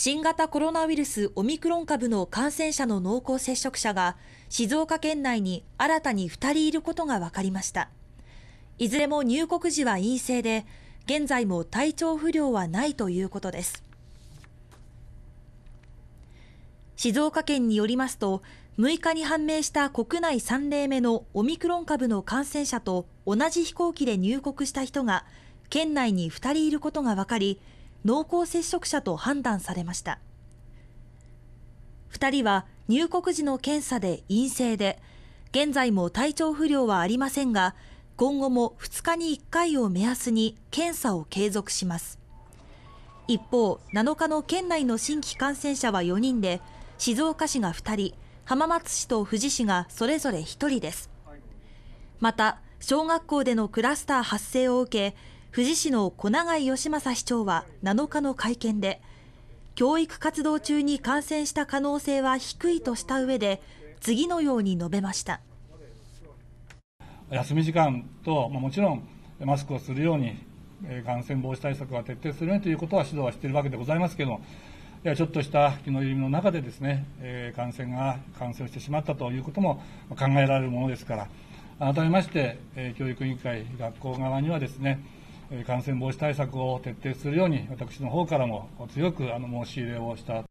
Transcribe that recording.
新型コロナウイルスオミクロン株の感染者の濃厚接触者が静岡県内に新たに2人いることが分かりましたいずれも入国時は陰性で現在も体調不良はないということです静岡県によりますと6日に判明した国内3例目のオミクロン株の感染者と同じ飛行機で入国した人が県内に2人いることが分かり濃厚接触者と判断されました2人は入国時の検査で陰性で現在も体調不良はありませんが今後も2日に1回を目安に検査を継続します一方7日の県内の新規感染者は4人で静岡市が2人浜松市と富士市がそれぞれ1人ですまた小学校でのクラスター発生を受け富士市の小永義政市長は7日の会見で教育活動中に感染した可能性は低いとした上で次のように述べました休み時間と、まあ、もちろんマスクをするように感染防止対策は徹底するようにということは指導はしているわけでございますけどいやちょっとした気の緩みの中でですね、え感染が感染してしまったということも考えられるものですから改めまして、え教育委員会学校側にはですね感染防止対策を徹底するように、私の方からも強く申し入れをした